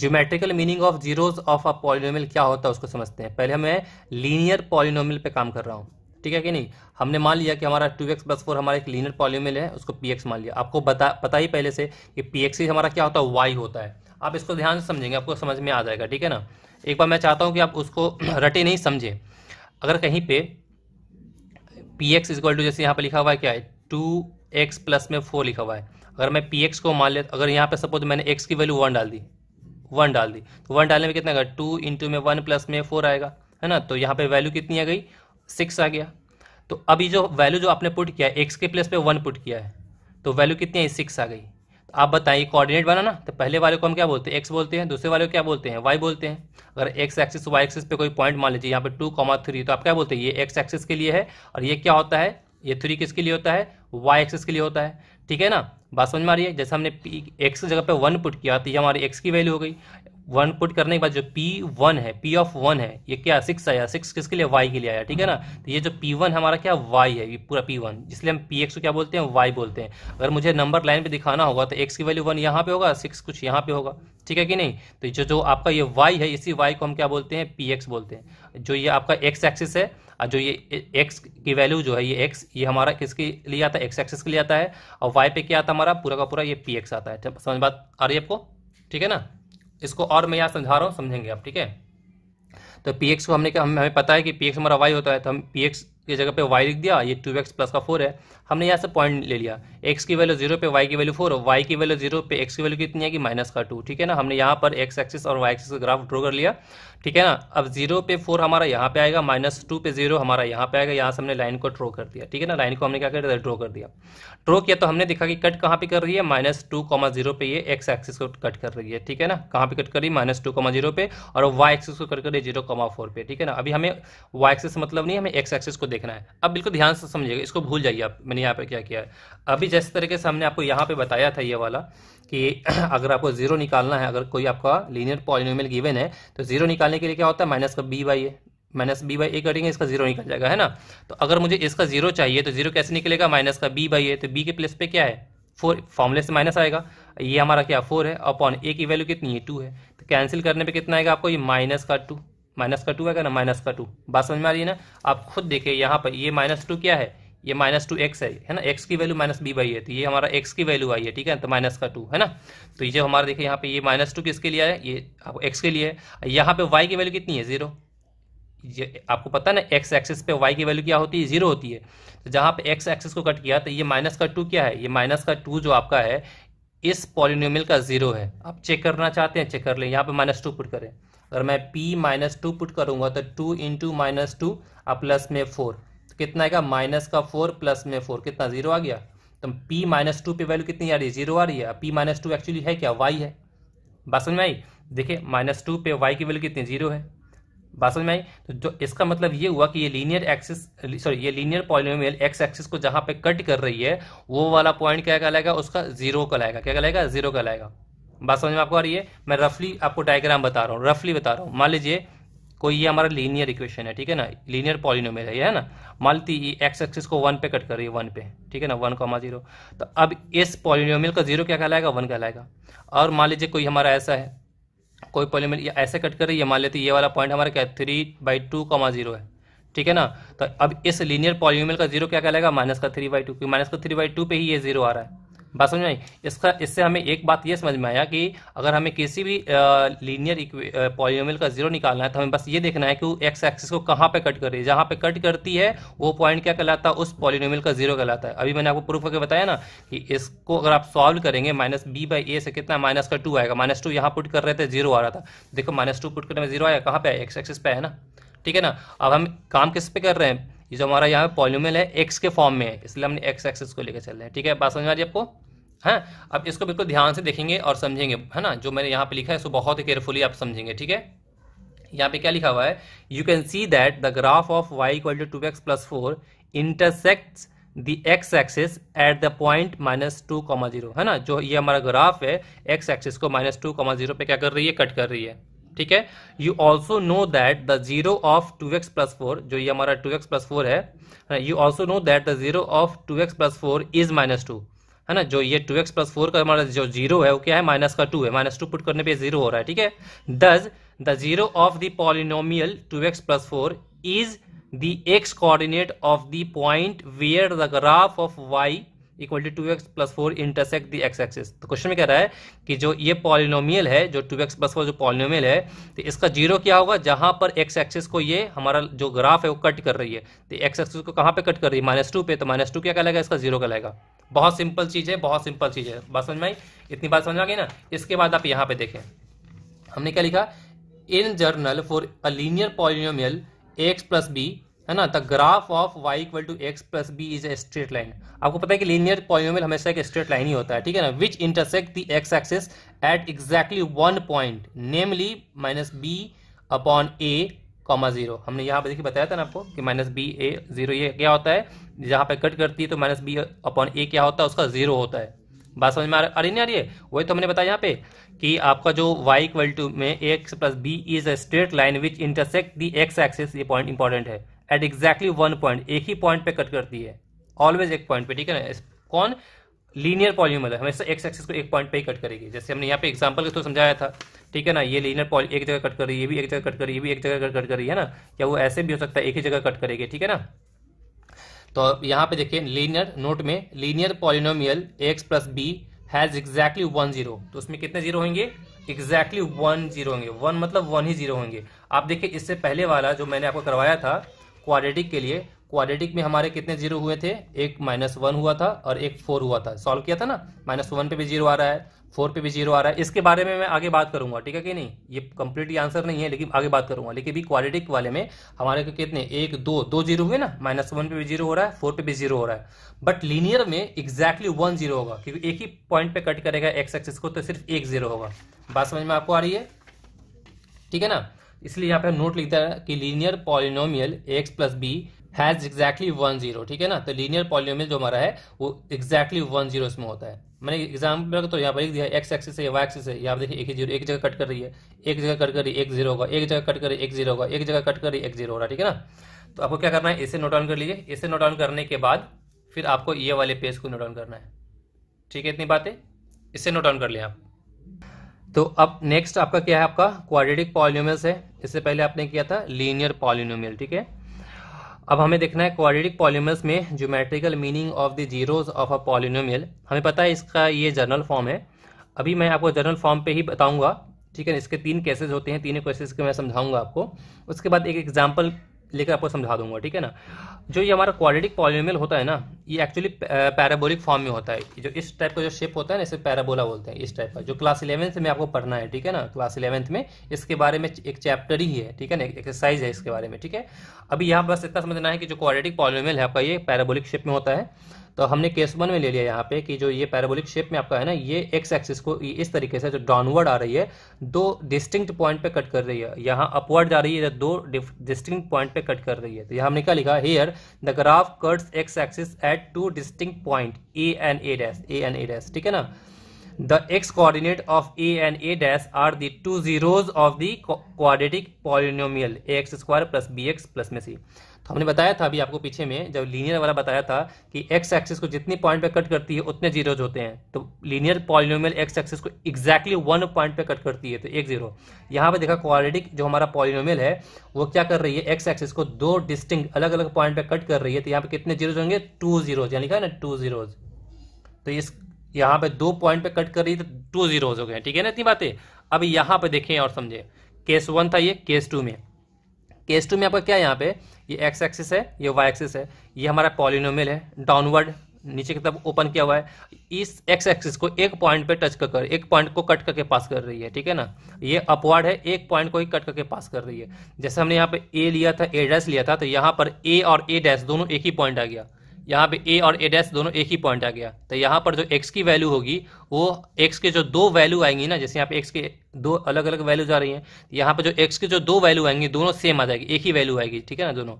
geometrical meaning of zeros of a polynomial क्या होता है उसको समझते हैं पहले मैं लीनियर पॉलिनोमियल पे काम कर रहा हूँ ठीक है कि नहीं हमने मान लिया कि हमारा टू एक्स प्लस फोर हमारा एक लीनियर पॉलिनोमियल है उसको पी एक्स मान लिया आपको बता पता ही पहले से कि पी एक्स ही हमारा क्या होता है वाई होता है आप इसको ध्यान से समझेंगे आपको समझ में आ जाएगा ठीक है ना एक बार मैं चाहता हूँ कि आप उसको रटे नहीं समझें अगर कहीं पे पी एक्स इजक्वल टू जैसे यहाँ पर लिखा हुआ है क्या है टू एक्स प्लस में फोर लिखा हुआ है अगर मैं पी एक्स को मान लिया अगर यहाँ पे सपोज मैंने एक्स की वैल्यू वन डाल दी वन डाल दी तो वन डालने में कितना आएगा टू इंटू में वन प्लस में फोर आएगा है ना तो यहाँ पे वैल्यू कितनी आ गई सिक्स आ गया तो अभी जो वैल्यू जो आपने पुट किया है एक्स के प्लेस पे वन पुट किया है तो वैल्यू कितनी आई सिक्स आ गई तो आप बताइए कोऑर्डिनेट बनाना तो पहले वाले को हम क्या बोलते हैं एक्स बोलते हैं दूसरे वाले को क्या बोलते हैं वाई बोलते हैं अगर एक्स एक्सिस वाई एक्सिस पे कोई पॉइंट मान लीजिए यहाँ पे टू कॉमा थ्री तो आप क्या बोलते हैं ये एक्स एक्सिस के लिए है और ये क्या होता है ये थ्री किसके लिए होता है वाई एक्सिस के लिए होता है ठीक है ना बात समझ में आ रही है जैसे हमने पी एक्स जगह पे वन पुट किया तो ये हमारी एक्स की वैल्यू हो गई वन पुट करने के बाद जो पी वन है पी ऑफ वन है ये क्या सिक्स आया सिक्स किसके लिए वाई के लिए आया ठीक है ना तो ये जो पी वन हमारा क्या वाई है ये पूरा पी वन इसलिए हम पी एक्स को क्या बोलते हैं वाई बोलते हैं अगर मुझे नंबर लाइन पे दिखाना होगा तो एक्स की वैल्यू वन यहाँ पे होगा सिक्स कुछ यहाँ पे होगा ठीक है कि नहीं तो जो जो आपका ये वाई है इसी वाई को हम क्या बोलते हैं पी एक्स बोलते हैं जो ये आपका एक्स एक्सिस है जो ये एक्स की वैल्यू जो है ये एक्स ये हमारा किसके लिए आता है एक्स एक्सेस के लिए आता है और वाई पे क्या आता है हमारा पूरा का पूरा ये पी एक्स आता है समझ बात आ रही है आपको ठीक है ना इसको और मैं यहाँ समझा रहा हूँ समझेंगे आप ठीक है तो पी एक्स को हमने क्या हमें पता है कि पी एक्स हमारा वाई होता है तो हम पी एक्स की जगह पे वाई लिख दिया ये टू एक्स प्लस का फोर है हमने यहाँ से पॉइंट ले लिया एक्स की वैल्यू जीरो पे वाई की वैल्यू फोर वाई की वैल्यू जीरो पे एक्स की वैल्यू कितनी है कि माइनस का टू ठीक है ना हमने यहाँ पर एक्स एक्सिस और वाई एक्सिस का ग्राफ ड्रॉ कर लिया ठीक है ना अब जीरो पे फोर हमारा यहाँ पे आएगा माइनस टू पे जीरो हमारा यहाँ पे आएगा यहाँ से हमने लाइन को ड्रॉ कर दिया ठीक है ना लाइन को हमने क्या कर दिया ड्रॉ कर दिया ड्रॉ किया तो हमने देखा कि कट कहाँ पे कर रही है माइनस टू कॉमा जीरो पे ये एक्स एक्सिस को कट कर रही है ठीक है ना कहाँ पे कट कर रही है माइनस टू कॉमा जीरो पे और वाई एक्सिस को कट कर रही है जीरो कॉमा फोर पे ठीक है ना अभी हमें वाई एक्सिस मतलब नहीं हमें एक्स एक्सिस को लिखना है अब बिल्कुल ध्यान से समझिएगा इसको भूल जाइए आप मैंने यहाँ पे क्या किया है अभी जैसे तरीके से हमने आपको यहाँ पे बताया था ये वाला कि अगर आपको जीरो निकालना है अगर कोई आपका लीनियर पॉलिनोमियल गिवन है तो जीरो निकालने के लिए क्या होता है माइनस का b by a minus b by a करेंगे इसका जीरो निकल जाएगा है ना तो अगर मुझे इसका जीरो चाहिए तो जीरो कैसे निकलेगा माइनस का बी बाई ए तो बी के प्लेस पे क्या है फोर फॉर्मूले से माइनस आएगा ये हमारा क्या फोर है अपॉन ए की वैल्यू कितनी है टू है तो कैंसिल करने पे कितना आएगा आपको ये माइनस का टू माइनस का टू है ना माइनस का टू बात समझ में आ रही है ना आप खुद देखिए यहाँ पर ये माइनस टू क्या है ये माइनस टू एक्स है है ना एक्स की वैल्यू माइनस बी बाई है तो ये हमारा एक्स की वैल्यू आई है ठीक है तो माइनस का टू है ना तो ये जो हमारा देखिए यहाँ पे ये माइनस टू किसके लिए है ये आपको एक्स के लिए है यहाँ पे वाई की वैल्यू कितनी है जीरो ये आपको पता है ना एक्स एक्सिस पे वाई की वैल्यू क्या होती है जीरो होती है तो जहाँ पे एक्स एक्सिस को कट किया तो ये माइनस का टू क्या है ये माइनस का टू जो आपका है इस पॉलिनोमियल का जीरो है आप चेक करना चाहते हैं चेक कर लें यहाँ पे माइनस टू पुट करें अगर मैं p माइनस टू पुट करूंगा तो टू इंटू माइनस टू और प्लस में फोर तो कितना आएगा माइनस का फोर प्लस में फोर कितना जीरो आ गया तो p माइनस टू पे वैल्यू कितनी आ रही है जीरो आ रही है p माइनस टू एक्चुअली है क्या y है बात समझ में आई देखिए माइनस टू पे y की वैल्यू कितनी जीरो है बात समझ में आई तो जो इसका मतलब ये हुआ कि ये लीनियर एक्सिस सॉरी ये लीनियर पॉलिनोमियल एक्स एक्सिस को जहां पे कट कर रही है वो वाला पॉइंट क्या कहलाएगा उसका जीरो कहलाएगा क्या कहलाएगा जीरो कहलाएगा बात समझ में आपको आ रही है मैं रफली आपको डायग्राम बता रहा हूँ रफली बता रहा हूँ मान लीजिए कोई ये हमारा लीनियर इक्वेशन है ठीक है ना लीनियर पॉलिनोमियल है ये है ना मान लीजिए एक्स एक्सिस को वन पे कट कर रही है वन पे ठीक है ना वन कॉमा जीरो तो अब इस पॉलिनोमियल का जीरो क्या कहलाएगा वन कहलाएगा और मान लीजिए कोई हमारा ऐसा है कोई पॉलिनोमियल ऐसे कट कर रही है मान लेते ये वाला पॉइंट हमारा क्या three by two comma zero है ठीक है ना तो अब इस लीनियर पॉलिनोमियल का जीरो क्या कहलाएगा माइनस का थ्री बाई टू क्योंकि माइनस का थ्री बाई टू पे ही ये जीरो आ रहा है बात समझ में इसका इससे हमें एक बात यह समझ में आया कि अगर हमें किसी भी लीनियर पॉलिनोमियल का जीरो निकालना है तो हमें बस ये देखना है कि एक्स एक्सिस को कहाँ पे कट कर रही है जहाँ पे कट करती है वो पॉइंट क्या कहलाता है उस पॉलिनोमियल का जीरो कहलाता है अभी मैंने आपको प्रूफ करके बताया ना कि इसको अगर आप सॉल्व करेंगे माइनस बी बाई ए से कितना माइनस का टू आएगा माइनस टू यहाँ पुट कर रहे थे जीरो आ रहा था देखो माइनस टू पुट करने में जीरो आया कहाँ पे आया एक्स एक्सिस पे है ना ठीक है ना अब हम काम किस पे कर रहे हैं ये जो हमारा यहाँ पे पॉल्यूमल है एक्स के फॉर्म में है इसलिए हमने एक्स एक्सेस को लेकर चल रहे हैं ठीक है बात समझ आ रही है आपको है हाँ, अब इसको बिल्कुल ध्यान से देखेंगे और समझेंगे है ना जो मैंने यहाँ पे लिखा है इसको बहुत ही केयरफुली आप समझेंगे ठीक है यहाँ पे क्या लिखा हुआ है you can see that the graph of y equal to two x plus four intersect the x axis at the point minus two comma zero है ना जो ये हमारा ग्राफ है एक्स एक्सिस को माइनस टू कॉमा जीरो पे क्या कर रही है कट कर रही है ठीक है you also know that the zero of two x plus four जो ये हमारा टू एक्स प्लस फोर है you also know that the zero of two x plus four is minus two है ना जो ये टू एक्स प्लस फोर का हमारा जो जीरो है वो क्या है माइनस का टू है माइनस टू पुट करने पे जीरो हो रहा है ठीक है thus the zero of the polynomial two x plus four is the x coordinate of the point where the graph of y equal to two x plus four intersect the x axis तो question में कह रहा है कि जो ये polynomial है जो टू एक्स प्लस फोर जो पॉलिनोमियल है तो इसका जीरो क्या होगा जहां पर एक्स एक्सिस को ये हमारा जो ग्राफ है वो कट कर रही है तो एक्स एक्सिस को कहाँ पे कट कर रही है माइनस टू पे तो माइनस टू क्या कहलाएगा इसका जीरो कहलाएगा बहुत सिंपल चीज़ है बहुत सिंपल चीज़ है बात समझ में आई इतनी बात समझ आ गई ना इसके बाद आप यहाँ पे देखें हमने क्या लिखा in general for a linear polynomial x plus b है ना the graph of y equal to x plus b is a straight line आपको पता है कि लीनियर पॉलिनोमियल हमेशा एक स्ट्रेट लाइन ही होता है ठीक है ना which intersect the x axis at exactly one point namely minus b upon a comma zero हमने यहाँ पर देखिए बताया था ना आपको कि माइनस बी ए जीरो ये क्या होता है जहाँ पे कट करती है तो माइनस बी अपॉन ए क्या होता है उसका जीरो होता है बात समझ में आ रही नहीं आ रही है वही तो हमने बताया यहाँ पे कि आपका जो y इक्वल टू में x plus b is a straight line which intersect the x axis ये पॉइंट इंपॉर्टेंट है एट एग्जैक्टली वन पॉइंट एक ही पॉइंट पे कट करती है ऑलवेज एक पॉइंट पे ठीक है ना कौन लीनियर पॉलीमर है हमेशा एक्स एक्सिस को एक पॉइंट पे ही कट करेगी जैसे हमने यहाँ पे एग्जांपल के तो समझाया था ठीक है ना ये लीनियर पॉली एक जगह कट कर रही है ये भी एक जगह कट कर रही है ये भी एक जगह कट कर रही है ना या वो ऐसे भी हो सकता है एक ही जगह कट करेगी ठीक है ना तो यहाँ पे देखिए लीनियर नोट में linear polynomial x plus b has exactly one zero तो उसमें कितने जीरो होंगे एग्जैक्टली वन जीरो होंगे वन मतलब वन ही जीरो होंगे आप देखिए इससे पहले वाला जो मैंने आपको करवाया था क्वाड्रेटिक के लिए क्वाड्रेटिक में हमारे कितने जीरो हुए थे एक माइनस वन हुआ था और एक फोर हुआ था सॉल्व किया था ना माइनस वन पे भी जीरो आ रहा है फोर पे भी जीरो आ रहा है इसके बारे में मैं आगे बात करूंगा ठीक है कि नहीं ये कंप्लीट आंसर नहीं है लेकिन आगे बात करूंगा लेकिन भी क्वाड्रेटिक वाले में हमारे को कितने एक दो दो जीरो हुए ना माइनस वन पे भी जीरो हो रहा है फोर पे भी जीरो हो रहा है बट लीनियर में एक्जैक्टली वन जीरो होगा क्योंकि एक ही पॉइंट पे कट करेगा एक्स एक्सिस को तो सिर्फ एक जीरो होगा बात समझ में आपको आ रही है ठीक है ना इसलिए यहाँ पे नोट लिखता है कि linear polynomial x plus b has exactly one zero ठीक है ना तो लीनियर पॉलिनोमियल जो हमारा है वो एक्जैक्टली वन जीरो इसमें होता है मैंने एग्जाम्पल तो यहाँ पर लिख दिया एक्स एक्सिस है वाई एक्सिस है यहाँ देखिए एक ही जीरो एक जगह कट कर रही है एक जगह कट कर रही है एक जीरो होगा एक जगह कट कर रही है एक जीरो होगा एक जगह कट कर रही है एक जीरो हो रहा ठीक है ना तो आपको क्या करना है इसे नोट डाउन कर लीजिए इसे नोट डाउन करने के बाद फिर आपको ये वाले पेज को नोट डाउन करना है ठीक है इतनी बातें इसे नोट डाउन कर लिया आप तो अब नेक्स्ट आपका क्या है आपका क्वाड्रेटिक पॉलिनोमियल्स है इससे पहले आपने किया था लीनियर पॉलिनोमियल ठीक है अब हमें देखना है क्वाड्रेटिक पॉलिनोमियल्स में geometrical meaning of the zeros of a polynomial हमें पता है इसका ये जर्नल फॉर्म है अभी मैं आपको जर्नल फॉर्म पे ही बताऊंगा ठीक है इसके तीन केसेस होते हैं तीनों केसेस के मैं समझाऊंगा आपको उसके बाद एक एग्जाम्पल लेकर आपको समझा दूंगा ठीक है ना जो ये हमारा क्वाड्रेटिक पॉलिनोमियल होता है ना ये एक्चुअली पैराबोलिक फॉर्म में होता है जो इस टाइप का जो शेप होता है ना इसे पैराबोला बोलते हैं इस टाइप का जो क्लास इलेवेंथ में आपको पढ़ना है ठीक है ना क्लास इलेवंथ में इसके बारे में एक चैप्टर ही है ठीक है ना एक्सरसाइज है इसके बारे में ठीक है अभी यहाँ बस इतना समझना है कि जो क्वाड्रेटिक पॉलिनोमियल है आपका ये पैराबोलिक शेप में होता है तो हमने केस वन में ले लिया यहाँ पे कि जो ये पैराबोलिक शेप में आपका है ना ये एक्स एक्सिस को इस तरीके से जो डाउनवर्ड आ रही है दो डिस्टिंक्ट पॉइंट पे कट कर रही है यहाँ अपवर्ड जा रही है दो डिस्टिंक्ट पॉइंट पे कट कर रही है तो यहाँ हमने क्या लिखा here the graph cuts x axis at two distinct point a and a dash a and a dash ठीक है ना coordinate of a and a dash are the two zeros of the quadratic polynomial a x square plus b x plus में c हमने बताया था अभी आपको पीछे में जब लीनियर वाला बताया था कि एक्स एक्सिस को जितनी पॉइंट पे कट करती है उतने जीरोज होते हैं तो लीनियर पॉलिनोमियल एक्स एक्सिस को एग्जैक्टली वन पॉइंट पे कट करती है तो एक जीरो यहाँ पे देखा क्वालिटिक जो हमारा पॉलिनोमियल है वो क्या कर रही है एक्स एक्सिस को दो डिस्टिंग अलग अलग पॉइंट पे कट कर रही है तो यहाँ पे कितने जीरोज होंगे टू जीरोज यानी लिखा ना टू जीरोज तो इस यहाँ पे दो पॉइंट पे कट कर रही है तो टू जीरोज हो गए ठीक है ना इतनी बातें अब यहाँ पे देखें और समझे केस वन था ये केस टू में केस टू में आपका क्या है यहाँ पे ये एक्स एक्सिस है ये वाई एक्सिस है ये हमारा पॉलिनोमियल है डाउनवर्ड नीचे की तरफ ओपन किया हुआ है इस एक्स एक्सिस को एक पॉइंट पे टच कर एक पॉइंट को कट करके पास कर रही है ठीक है ना ये अपवर्ड है एक पॉइंट को ही कट करके पास कर रही है जैसे हमने यहाँ पे ए लिया था ए डैश लिया था तो यहाँ पर ए और ए डैश दोनों एक ही पॉइंट आ गया यहाँ पे ए और ए डैश दोनों एक ही पॉइंट आ गया तो यहाँ पर जो एक्स की वैल्यू होगी वो एक्स के जो दो वैल्यू आएंगी ना जैसे यहाँ पे एक्स के दो अलग अलग वैल्यूज आ रही हैं तो यहाँ पर जो एक्स के जो दो वैल्यू आएंगी दोनों सेम आ जाएगी एक ही वैल्यू आएगी ठीक है ना दोनों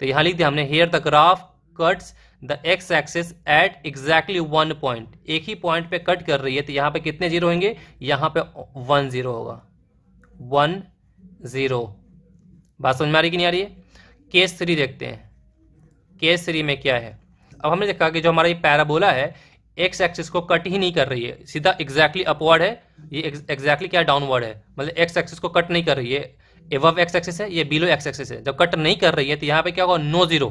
तो यहाँ लिख दिया हमने here the graph cuts the x axis at exactly one point एक ही पॉइंट पे कट कर रही है तो यहाँ पे कितने जीरो होंगे यहाँ पे वन जीरो होगा वन जीरो बात समझ में आ रही कि नहीं आ रही है केस थ्री देखते हैं केस थ्री में क्या है अब हमने देखा कि जो हमारा ये पैराबोला है एक्स एक्सिस को कट ही नहीं कर रही है सीधा एग्जैक्टली अपवर्ड है ये एग्जैक्टली क्या डाउनवर्ड है मतलब एक्स एक्सिस को कट नहीं कर रही है एवव एक्स एक्सिस है ये बिलो एक्स एक्सिस है जब कट नहीं कर रही है तो यहाँ पे क्या होगा नो जीरो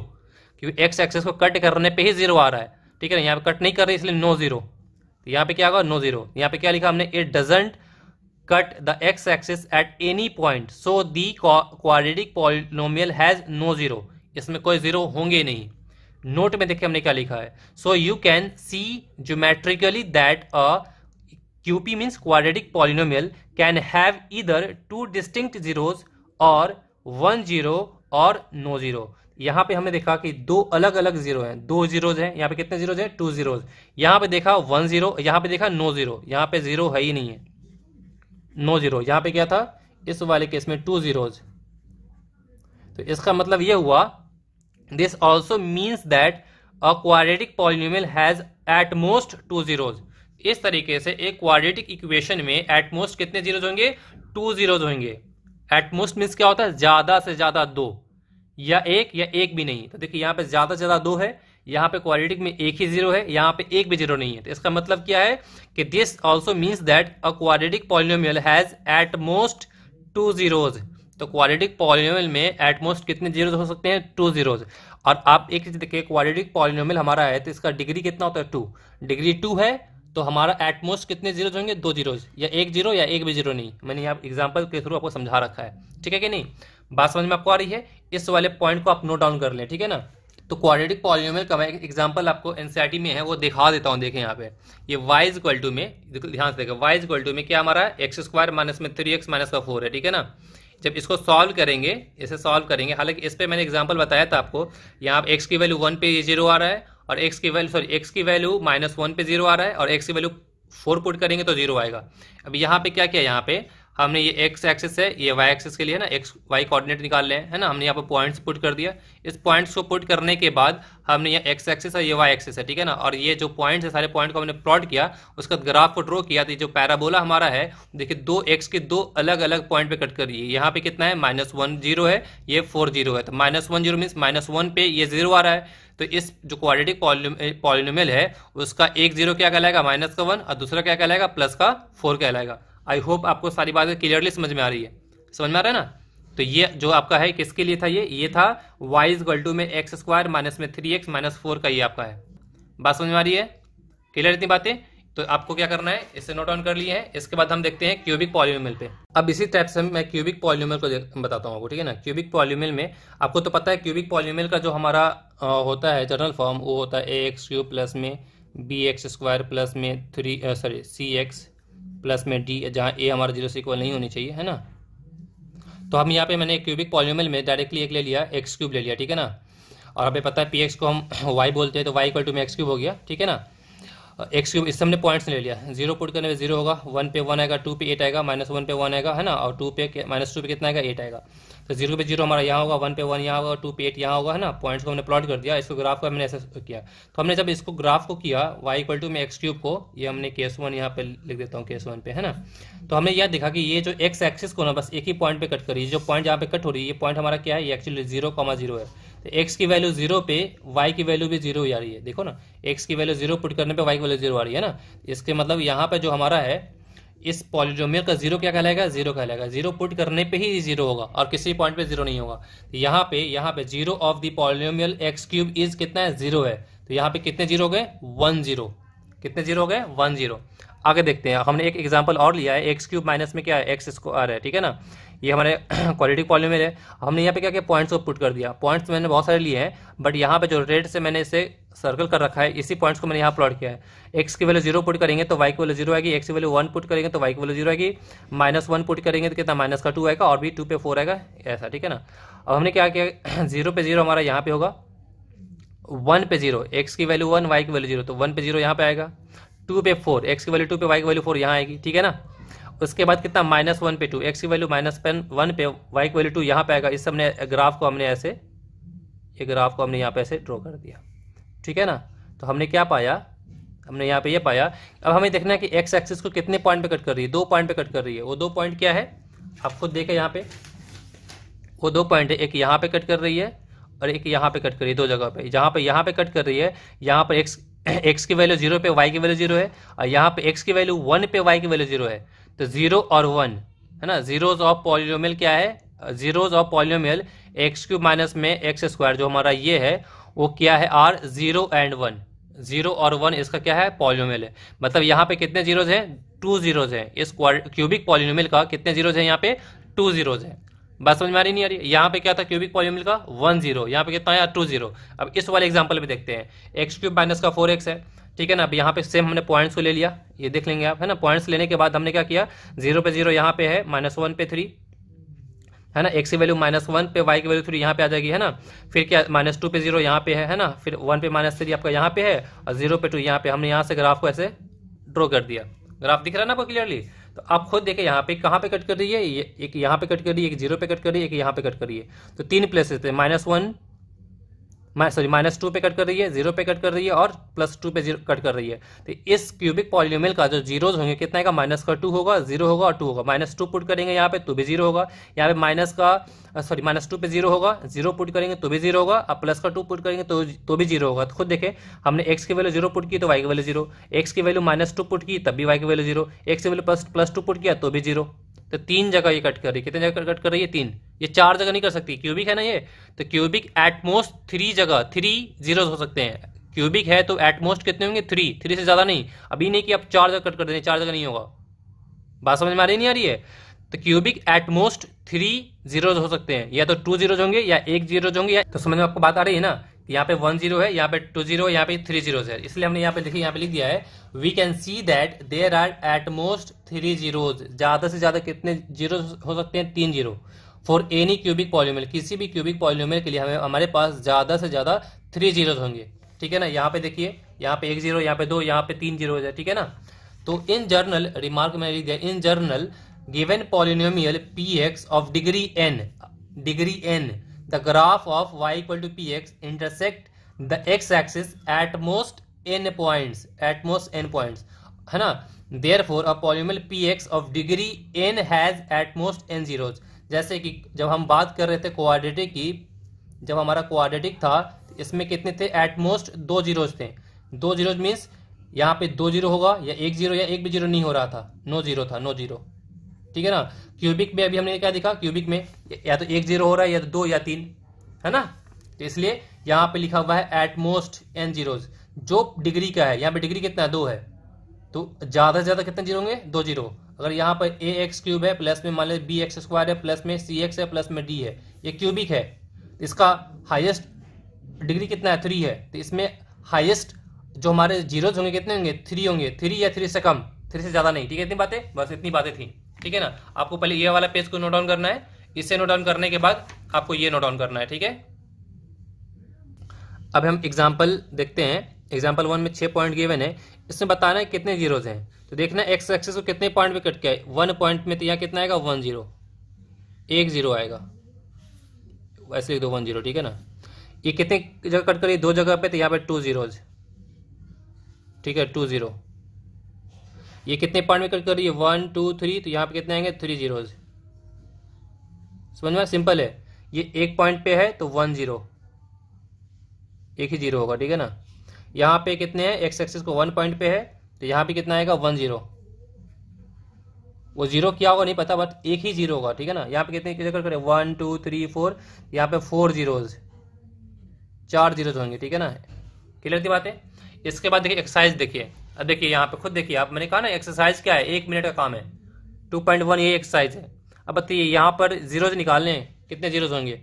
क्योंकि एक्स एक्सिस को कट करने पे ही जीरो आ रहा है ठीक है ना यहाँ पे कट नहीं कर रही इसलिए नो जीरो तो यहाँ पे क्या होगा नो जीरो यहाँ पे क्या लिखा हमने it doesn't cut the x axis at any point so the quadratic polynomial has no zero इसमें कोई जीरो होंगे नहीं नोट में देखिए हमने क्या लिखा है so you can see geometrically that a QP means quadratic polynomial can have either two distinct zeros और वन जीरो और नो जीरो यहां पे हमने देखा कि दो अलग अलग जीरो हैं दो जीरोज हैं यहां पे कितने जीरोज हैं टू जीरोज यहां पे देखा वन जीरो यहां पे देखा नो जीरो यहां पे जीरो है ही नहीं है नो जीरो यहां पे क्या था इस वाले केस में टू जीरोज तो इसका मतलब यह हुआ this also means that a quadratic polynomial has at most two zeros इस तरीके से एक क्वाड्रेटिक इक्वेशन में एटमोस्ट कितने जीरोज होंगे टू जीरोज होंगे एटमोस्ट मीन्स क्या होता है ज्यादा से ज्यादा दो या एक या एक भी नहीं तो देखिए यहाँ पे ज्यादा से ज्यादा दो है यहाँ पे क्वाड्रेटिक में एक ही जीरो है यहाँ पे एक भी जीरो नहीं है तो इसका मतलब क्या है कि this also means that a quadratic polynomial has at most two zeros तो क्वालिटिक पॉलिनोमल में एटमोस्ट कितने जीरोज हो सकते हैं टू जीरोज और आप एक चीज देखिए क्वालिटिक पॉलिनोमल हमारा है तो इसका डिग्री कितना होता है टू डिग्री टू है तो हमारा एटमोस्ट कितने जीरोज होंगे दो जीरोज या एक जीरो या एक भी जीरो नहीं मैंने यहाँ एग्जाम्पल के थ्रू आपको समझा रखा है ठीक है कि नहीं बात समझ में आपको आ रही है इस वाले पॉइंट को आप नोट डाउन कर लें ठीक है ना तो क्वालिटिक पॉलिनोम का मैं एग्जाम्पल आपको एनसीआरटी e में है वो दिखा देता हूँ देखें यहाँ पे ये y इज टू में ध्यान से देखें वाइज इज टू में क्या हमारा एक्स स्क्वायर माइनस में थ्री एक्स माइनस का फोर है ठीक है ना जब इसको सॉल्व करेंगे इसे सॉल्व करेंगे हालांकि इस पर मैंने एग्जाम्पल बताया था आपको यहाँ आप एक्स की वैल्यू वन पे जीरो आ रहा है और एक्स की वैल्यू सॉरी एक्स की वैल्यू माइनस वन पे जीरो आ रहा है और एक्स की वैल्यू फोर पुट करेंगे तो जीरो आएगा अब यहाँ पे क्या किया यहाँ पे हमने ये एक्स एक्सिस है ये वाई एक्सिस के लिए ना एक्स वाई कोऑर्डिनेट निकाल लें है ना हमने यहाँ पर पॉइंट्स पुट कर दिया इस पॉइंट्स को पुट करने के बाद हमने ये एक्स एक्सिस और ये वाई एक्सिस है ठीक है ना और ये जो पॉइंट्स है सारे पॉइंट को हमने प्लॉट किया उसका ग्राफ को ड्रॉ किया तो जो पैराबोला हमारा है देखिए दो एक्स के दो अलग अलग पॉइंट पे कट कर दिए यहाँ पे कितना है माइनस वन जीरो है ये फोर जीरो है तो minus one zero means minus one पे ये जीरो आ रहा है तो इस जो क्वाड्रेटिक पॉलिनोमियल है उसका एक जीरो क्या कहलाएगा माइनस का वन और दूसरा क्या कहलाएगा प्लस का फोर कहलाएगा आई होप आपको सारी बातें क्लियरली समझ में आ रही है समझ में आ रहा है ना तो ये जो आपका है किसके लिए था ये ये था वाइज इजगल टू में एक्स स्क्वायर माइनस में थ्री एक्स माइनस फोर का ये आपका है बात समझ में आ रही है क्लियर इतनी बातें तो आपको क्या करना है इसे नोट ऑन कर लिए हैं इसके बाद हम देखते हैं क्यूबिक पॉल्यूमिल पे अब इसी टाइप से मैं क्यूबिक पॉल्यूमिल को बताता हूँ आपको ठीक है ना क्यूबिक पॉल्यूमिल में आपको तो पता है क्यूबिक पॉल्यूमिल का जो हमारा आ, होता है जनरल फॉर्म वो होता है ए एक्स क्यूब प्लस में बी एक्स स्क्वायर प्लस में three sorry c x plus में डी जहाँ ए हमारा जीरो से इक्वल नहीं होनी चाहिए है ना तो हम यहाँ पे मैंने क्यूबिक पॉल्यूमल में डायरेक्टली एक ले लिया एक्स क्यूब ले लिया ठीक है ना और हमें पता है पी एक्स को हम वाई बोलते हैं तो वाई इक्वल टू में एक्स क्यूब हो गया ठीक है ना एक्स क्यूब इससे हमने पॉइंट्स ले लिया जीरो पुट करने में जीरो होगा वन पे वन आएगा टू पे एट आएगा माइनस वन पे वन आएगा है ना और टू पे माइनस टू पे कितना आएगा एट आएगा तो जीरो पे जीरो हमारा यहाँ होगा वन पे वन यहाँ होगा टू पे एट यहाँ होगा है ना पॉइंट्स को हमने प्लॉट कर दिया इसको ग्राफ को हमने ऐसा किया तो हमने जब इसको ग्राफ को किया वाई इक्वल टू में एक्स क्यूब को ये हमने केस वन यहाँ पे लिख देता हूँ केस वन पे है ना तो हमने यह देखा कि ये जो एक्स एक्सिस को ना बस एक ही पॉइंट पे कट करी जो पॉइंट यहाँ पे कट हो रही है ये पॉइंट हमारा क्या है ये एक्चुअली जीरो कॉमा जीरो है तो एक्स की वैल्यू जीरो पे वाई की वैल्यू भी जीरो आ रही है देखो ना एक्स की वैल्यू जीरो पुट करने पे वाई की वैल्यू जीरो आ रही है ना इसके मतलब यहाँ पे जो हमारा है इस पॉलिजोमियर का जीरो क्या कहलाएगा जीरो कहलाएगा जीरो पुट करने पे ही जीरो होगा और किसी पॉइंट पे जीरो नहीं होगा तो यहाँ पे यहाँ पे zero of the polynomial x cube is कितना है जीरो है तो यहाँ पे कितने जीरो हो गए वन जीरो कितने जीरो हो गए वन जीरो आगे देखते हैं हमने एक एग्जाम्पल और लिया है एक्स क्यूब माइनस में क्या है एक्स स्क्वायर है ठीक है ना ये हमारे क्वालिटी कॉलम में है हमने यहाँ पे क्या किया पॉइंट्स को पुट कर दिया पॉइंट्स मैंने बहुत सारे लिए हैं बट यहाँ पे जो रेड से मैंने इसे सर्कल कर रखा है इसी पॉइंट्स को मैंने यहाँ प्लॉट किया है एक्स की वैल्यू जीरो पुट करेंगे तो वाई की वैल्यू जीरो आएगी एक्स की वैल्यू वन पुट करेंगे तो वाई की वैल्यू जीरो आएगी माइनस वन पुट करेंगे तो कितना माइनस का टू आएगा और भी टू पे फोर आएगा ऐसा ठीक है ना अब हमने क्या किया जीरो पे जीरो हमारा यहाँ पे होगा वन पे जीरो एक्स की वैल्यू वन वाई की वैल्यू जीरो तो वन पे जीरो यहाँ पे आएगा टू पे फोर एक्स की वैल्यू टू पे वाई की वैल्यू फोर यहाँ आएगी ठीक है ना उसके बाद कितना माइनस वन पे टू एक्स की वैल्यू माइनस पेन वन पे वाई की वैल्यू टू यहाँ पे आएगा इस हमने ग्राफ को हमने ऐसे ये ग्राफ को हमने यहाँ पे ऐसे ड्रॉ कर दिया ठीक है ना तो हमने क्या पाया हमने यहाँ पे ये पाया अब हमें देखना है कि एक्स एक्सिस को कितने पॉइंट पे कट कर रही है दो पॉइंट पे कट कर रही है वो दो पॉइंट क्या है आप खुद देखें यहाँ पे वो दो पॉइंट है एक यहाँ पे कट कर रही है और एक यहाँ पे कट कर रही है दो जगह पे जहाँ पे यहाँ पे कट कर रही है यहाँ पर एक्स एक्स की वैल्यू जीरो पे वाई की वैल्यू जीरो है और यहाँ पे एक्स की वैल्यू वन पे वाई की वैल्यू जीरो है तो जीरो और वन है ना जीरोज ऑफ पॉलिनोमियल क्या है zeros of polynomial x cube minus में एक्स स्क्वायर जो हमारा ये है वो क्या है are zero and one zero और वन इसका क्या है पॉलिनोमियल है मतलब यहाँ पे कितने जीरोज हैं टू जीरोज हैं इस क्यूबिक पॉलिनोमियल का कितने जीरोज हैं यहाँ पे टू जीरोज हैं बात समझ में आ रही नहीं आ रही यहाँ पे क्या था क्यूबिक पॉलिनोमियल का वन जीरो यहाँ पे कितना आया टू जीरो अब इस वाले एग्जाम्पल में देखते हैं एक्स क्यूब माइनस का फोर एक्स है ठीक है ना अब यहाँ पे सेम हमने पॉइंट्स को ले लिया ये देख लेंगे आप है ना पॉइंट्स लेने के बाद हमने क्या किया जीरो पे जीरो यहाँ पे है माइनस वन पे थ्री है ना एक्स की वैल्यू माइनस वन पे वाई की वैल्यू थ्री यहाँ पे आ जाएगी है ना फिर क्या माइनस टू पे जीरो यहाँ पे है है ना फिर वन पे माइनस थ्री आपका यहाँ पे है और जीरो पे टू यहाँ पे हमने यहाँ से ग्राफ को ऐसे ड्रॉ कर दिया ग्राफ दिख रहा है ना आपको क्लियरली तो आप खुद देखें यहाँ पे कहाँ पे कट कर दिए एक यहाँ पे कट करिए एक जीरो पे कट करिए एक यहाँ पे कट करिए तो तीन प्लेसेस थे minus one sorry minus two पे कट कर रही है जीरो पे कट कर रही है और प्लस टू पे जीरो कट कर रही है तो इस क्यूबिक पॉलिनोमियल का जो जीरोज होंगे कितना का माइनस का टू होगा जीरो होगा और टू होगा माइनस टू पुट करेंगे यहाँ पे तो भी जीरो होगा यहाँ पे माइनस का सॉरी माइनस टू पे जीरो होगा जीरो पुट करेंगे तो भी जीरो होगा और प्लस का टू पुट करेंगे तो तो भी जीरो होगा तो खुद देखें हमने एक्स की वैल्यू जीरो पुट की तो वाई की वैल्यू जीरो एक्स की वैल्यू माइनस टू पुट की तब भी वाई की वैल्यू जीरो एक्स की value plus plus two put किया तो भी जीरो तो तीन जगह ये कट कर रही है कितने जगह कट कर रही है तीन ये चार जगह नहीं कर सकती क्यूबिक है ना ये तो क्यूबिक एटमोस्ट थ्री जगह थ्री जीरो हो सकते हैं क्यूबिक है तो एटमोस्ट कितने होंगे थ्री थ्री से ज्यादा नहीं अभी नहीं कि आप चार जगह कट कर देंगे चार जगह नहीं होगा बात समझ में आ रही नहीं आ रही है तो क्यूबिक एटमोस्ट थ्री जीरोज हो सकते हैं या तो टू जीरोज होंगे या एक जीरोज होंगे या तो समझ में आपको बात आ रही है ना यहाँ पे वन जीरो है यहाँ पे टू जीरो यहाँ पे थ्री जीरो है इसलिए हमने यहाँ पे देखिए यहाँ पे लिख दिया है we can see that there are at most three zeros ज्यादा से ज्यादा कितने जीरो हो सकते हैं तीन zero for any cubic polynomial किसी भी क्यूबिक पॉल्यूमेल के लिए हमें हमारे पास ज़्यादा से ज़्यादा थ्री जीरोज होंगे ठीक है ना यहाँ पे देखिए यहाँ पे एक जीरो यहाँ पे दो यहाँ पे तीन जीरो ठीक है ना तो इन जर्नल रिमार्क में लिख दिया in general given polynomial p x of degree n degree n the graph of y equal to p x intersect the x axis at most n point at most n point है ना therefore a polynomial p x of degree n has at most n zeros जैसे कि जब हम बात कर रहे थे कोऑर्डिनेटिक की जब हमारा कोऑर्डिनेटिक था इसमें कितने थे एटमोस्ट दो जीरोज थे दो जीरोज मीन्स यहाँ पे दो जीरो होगा या एक जीरो या एक भी जीरो नहीं हो रहा था नो जीरो था नो जीरो ठीक है ना क्यूबिक में अभी हमने क्या देखा क्यूबिक में या तो एक जीरो हो रहा है या तो दो या तीन है ना तो इसलिए यहाँ पे लिखा हुआ है एटमोस्ट एन जीरोज जो डिग्री का है यहाँ पे डिग्री कितना दो है तो ज़्यादा से ज़्यादा कितने जीरो होंगे दो जीरो अगर यहाँ पर ए एक्स क्यूब है प्लस में मान लीजिए बी एक्स स्क्वायर है प्लस में सी एक्स है प्लस में डी है ये क्यूबिक है इसका हाईएस्ट डिग्री कितना है थ्री है तो इसमें हाईएस्ट जो हमारे जीरोज होंगे कितने होंगे थ्री होंगे थ्री या थ्री से कम थ्री से ज़्यादा नहीं ठीक है इतनी बातें बस इतनी बातें थी ठीक है ना आपको पहले ये वाला पेज को नोट डाउन करना है इसे नोट डाउन करने के बाद आपको ये नोट डाउन करना है ठीक है अब हम एग्जाम्पल देखते हैं एग्जाम्पल वन में छह पॉइंट गिवन है इसमें बताना है कितने जीरोज हैं तो देखना एक्स एक्सेस को कितने पॉइंट पे कट किया है वन पॉइंट में तो यहाँ कितना आएगा वन जीरो एक जीरो आएगा वैसे लिख दो वन जीरो ठीक है ना ये कितने जगह कट करिए दो जगह पे तो यहाँ पे टू जीरोज ठीक है टू जीरो ये कितने पॉइंट में कट करिए वन टू थ्री तो यहाँ पे कितने आएंगे थ्री जीरोज समझ में सिंपल है ये एक पॉइंट पे है तो वन जीरो एक ही जीरो होगा ठीक है ना यहाँ पे कितने हैं एक्स एक्सिस को वन पॉइंट पे है तो यहाँ पे कितना आएगा वन जीरो वो जीरो क्या होगा नहीं पता बट एक ही जीरो होगा ठीक है ना यहाँ पे कितने करें वन टू थ्री फोर यहाँ पे फोर जीरोज चार जीरोज होंगे ठीक है ना क्लियर की बात है इसके बाद देखिए एक्सरसाइज देखिए अब देखिए यहाँ पे खुद देखिए आप मैंने कहा ना एक्सरसाइज क्या है एक मिनट का काम है टू पॉइंट वन ये एक्सरसाइज है अब बताइए यहाँ पर जीरोज निकाल लें कितने जीरोज होंगे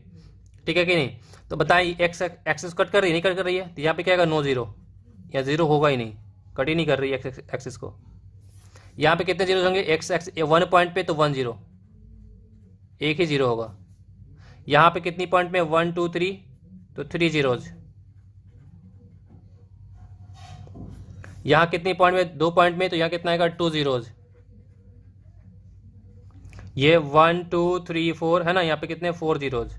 ठीक है कि नहीं तो बताइए एक्स एक्सेस कट कर रही है नहीं कट कर रही है तो यहाँ पे क्या आएगा नो जीरो या जीरो होगा ही नहीं कट ही नहीं कर रही एक्सिस को यहां पे कितने जीरो होंगे एक्स एक्स वन पॉइंट पे तो वन जीरो एक ही जीरो होगा यहां पे कितनी पॉइंट में वन टू थ्री तो थ्री जीरो यहां कितनी पॉइंट में दो पॉइंट में तो यहां कितना आएगा टू जीरोज ये वन टू थ्री फोर है ना यहां पे कितने फोर जीरोज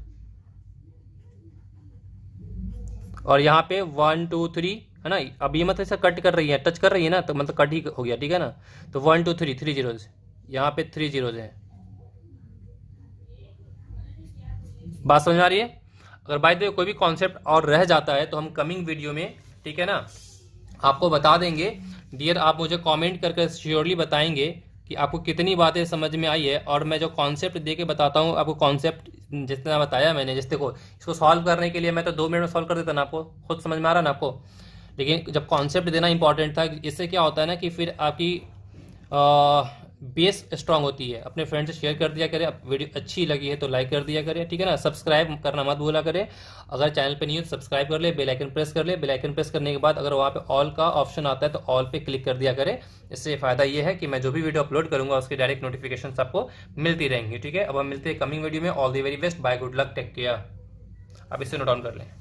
और यहां पे वन टू थ्री है ना अब ये मतलब ऐसा कट कर रही है टच कर रही है ना तो मतलब कट ही हो गया ठीक है ना तो one two three three zeros यहाँ पे थ्री जीरोज हैं बात समझ आ रही है अगर बाय द कोई भी कॉन्सेप्ट और रह जाता है तो हम कमिंग वीडियो में ठीक है ना आपको बता देंगे डियर आप मुझे कमेंट करके श्योरली बताएंगे कि आपको कितनी बातें समझ में आई है और मैं जो कॉन्सेप्ट दे के बताता हूँ आपको कॉन्सेप्ट जितना बताया मैंने जिस देखो इसको सॉल्व करने के लिए मैं तो दो मिनट में सॉल्व कर देता ना आपको खुद समझ में आ रहा ना आपको लेकिन जब कॉन्सेप्ट देना इंपॉर्टेंट था इससे क्या होता है ना कि फिर आपकी बेस स्ट्रांग होती है अपने फ्रेंड से शेयर कर दिया करें वीडियो अच्छी लगी है तो लाइक कर दिया करें ठीक है ना सब्सक्राइब करना मत भूला करें अगर चैनल पे नहीं हो तो सब्सक्राइब कर ले बेल आइकन प्रेस कर ले बेल आइकन प्रेस करने के बाद अगर वहाँ पे ऑल का ऑप्शन आता है तो ऑल पे क्लिक कर दिया करें इससे फायदा यह है कि मैं जो भी वीडियो अपलोड करूंगा उसकी डायरेक्ट नोटिफिकेशन आपको मिलती रहेंगी ठीक है अब हम मिलते हैं कमिंग वीडियो में all the very best bye good luck take care आप इसे नोट ऑन कर लें